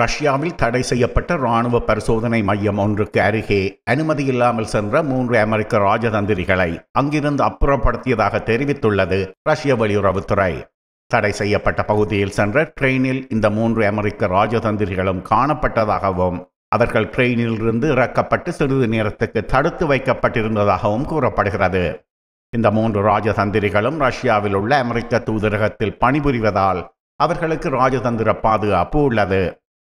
ரஷ்யாவில் தடை செய்யப்பட்ட இராணுவ பரிசோதனை மையம் ஒன்றுக்கு அருகே அனுமதியில்லாமல் சென்ற மூன்று அமெரிக்க ராஜதந்திரிகளை அங்கிருந்து அப்புறப்படுத்தியதாக தெரிவித்துள்ளது ரஷ்ய வெளியுறவுத்துறை தடை செய்யப்பட்ட பகுதியில் சென்ற ட்ரெயினில் இந்த மூன்று அமெரிக்க ராஜதந்திரிகளும் காணப்பட்டதாகவும் அவர்கள் ட்ரெயினிலிருந்து இறக்கப்பட்டு சிறிது நேரத்துக்கு தடுத்து வைக்கப்பட்டிருந்ததாகவும் கூறப்படுகிறது இந்த மூன்று ராஜதந்திரிகளும் ரஷ்யாவில் உள்ள அமெரிக்க தூதரகத்தில் பணிபுரிவதால் அவர்களுக்கு ராஜதந்திர பாதுகாப்பு உள்ளது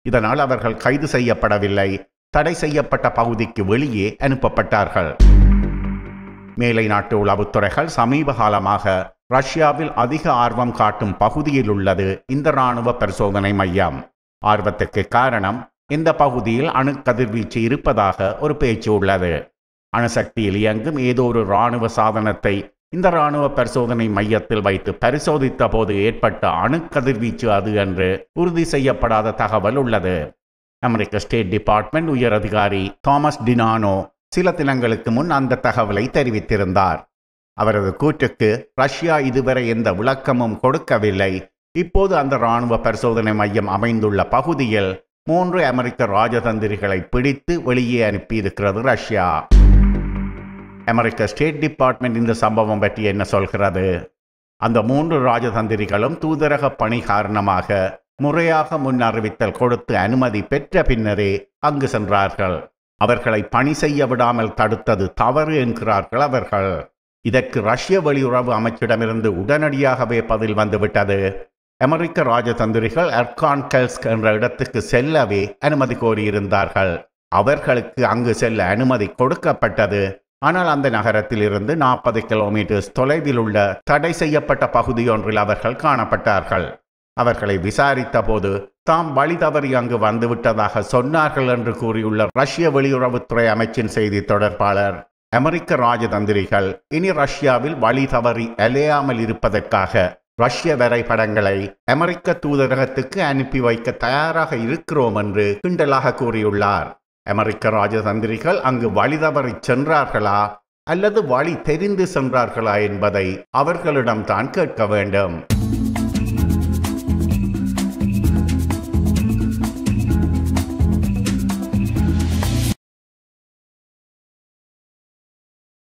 இதனால் அவர்கள் கைது செய்யப்படவில்லை தடை செய்யப்பட்ட பகுதிக்கு வெளியே அனுப்பப்பட்டார்கள் மேலை நாட்டு உளவுத்துறைகள் சமீப காலமாக ரஷ்யாவில் அதிக ஆர்வம் காட்டும் பகுதியில் உள்ளது இந்த இராணுவ பரிசோதனை மையம் ஆர்வத்துக்கு காரணம் இந்த பகுதியில் அணுக்கதிர்வீச்சு இருப்பதாக ஒரு பேச்சு உள்ளது அணுசக்தியில் இயங்கும் ஏதோ ஒரு இராணுவ சாதனத்தை இந்த இராணுவ பரிசோதனை மையத்தில் வைத்து பரிசோதித்த போது ஏற்பட்ட அணுக்கதிர்வீச்சு அது என்று உறுதி செய்யப்படாத தகவல் உள்ளது அமெரிக்க ஸ்டேட் டிபார்ட்மெண்ட் உயர் அதிகாரி தாமஸ் டினானோ சில தினங்களுக்கு முன் அந்த தகவலை தெரிவித்திருந்தார் அவரது கூற்றுக்கு ரஷ்யா இதுவரை எந்த விளக்கமும் கொடுக்கவில்லை இப்போது அந்த இராணுவ பரிசோதனை மையம் அமைந்துள்ள பகுதியில் மூன்று அமெரிக்க ராஜதந்திரிகளை பிடித்து வெளியே அனுப்பியிருக்கிறது ரஷ்யா அமெரிக்க ஸ்டேட் டிபார்ட்மெண்ட் இந்த சம்பவம் பற்றி என்ன சொல்கிறது அந்த மூன்று ராஜதந்திரிகளும் தூதரக பணி காரணமாக முறையாக முன் அறிவித்தல் கொடுத்து அனுமதி பெற்ற பின்னரே அங்கு சென்றார்கள் அவர்களை பணி செய்ய விடாமல் தடுத்தது தவறு என்கிறார்கள் அவர்கள் இதற்கு ரஷ்ய வெளியுறவு அமைச்சிடமிருந்து உடனடியாகவே பதில் வந்துவிட்டது அமெரிக்க ராஜதந்திரிகள் அர்கான் கெல்ஸ்க் என்ற இடத்துக்கு செல்லவே அனுமதி கோரியிருந்தார்கள் அவர்களுக்கு அங்கு செல்ல அனுமதி கொடுக்கப்பட்டது ஆனால் அந்த நகரத்திலிருந்து நாற்பது கிலோமீட்டர்ஸ் தொலைவில் உள்ள தடை செய்யப்பட்ட பகுதியொன்றில் அவர்கள் காணப்பட்டார்கள் அவர்களை விசாரித்த போது தாம் வழி தவறி அங்கு வந்துவிட்டதாக சொன்னார்கள் என்று கூறியுள்ள ரஷ்ய வெளியுறவுத்துறை அமைச்சின் செய்தி தொடர்பாளர் அமெரிக்க ராஜதந்திரிகள் இனி ரஷ்யாவில் வழி தவறி அலையாமல் இருப்பதற்காக ரஷ்ய வரைபடங்களை அமெரிக்க தூதரகத்துக்கு அனுப்பி வைக்க தயாராக இருக்கிறோம் என்று கிண்டலாக கூறியுள்ளார் அமெரிக்க ராஜதந்திரிகள் அங்கு வழிதவறி சென்றார்களா அல்லது வழி தெரிந்து சென்றார்களா என்பதை அவர்களிடம்தான் கேட்க வேண்டும்